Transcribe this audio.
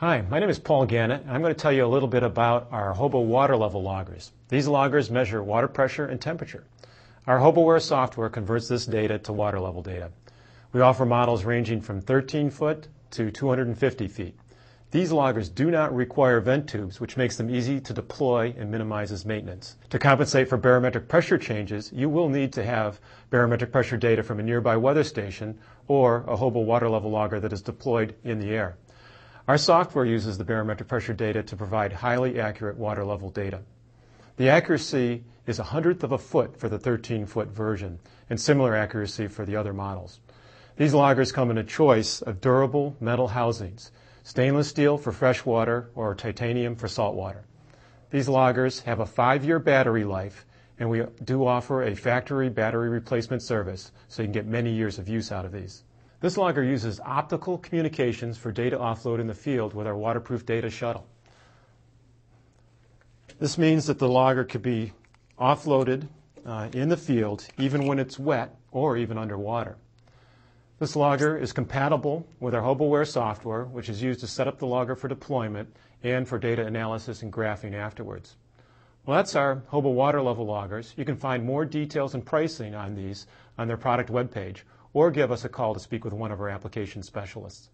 Hi, my name is Paul Gannett, and I'm going to tell you a little bit about our Hobo water level loggers. These loggers measure water pressure and temperature. Our HoboWare software converts this data to water level data. We offer models ranging from 13 foot to 250 feet. These loggers do not require vent tubes, which makes them easy to deploy and minimizes maintenance. To compensate for barometric pressure changes, you will need to have barometric pressure data from a nearby weather station or a Hobo water level logger that is deployed in the air. Our software uses the barometric pressure data to provide highly accurate water level data. The accuracy is a hundredth of a foot for the 13-foot version and similar accuracy for the other models. These loggers come in a choice of durable metal housings, stainless steel for fresh water or titanium for salt water. These loggers have a five-year battery life, and we do offer a factory battery replacement service, so you can get many years of use out of these. This logger uses optical communications for data offload in the field with our waterproof data shuttle. This means that the logger could be offloaded uh, in the field even when it's wet or even underwater. This logger is compatible with our HoboWare software, which is used to set up the logger for deployment and for data analysis and graphing afterwards. Well, that's our Hobo water level loggers. You can find more details and pricing on these on their product webpage or give us a call to speak with one of our application specialists.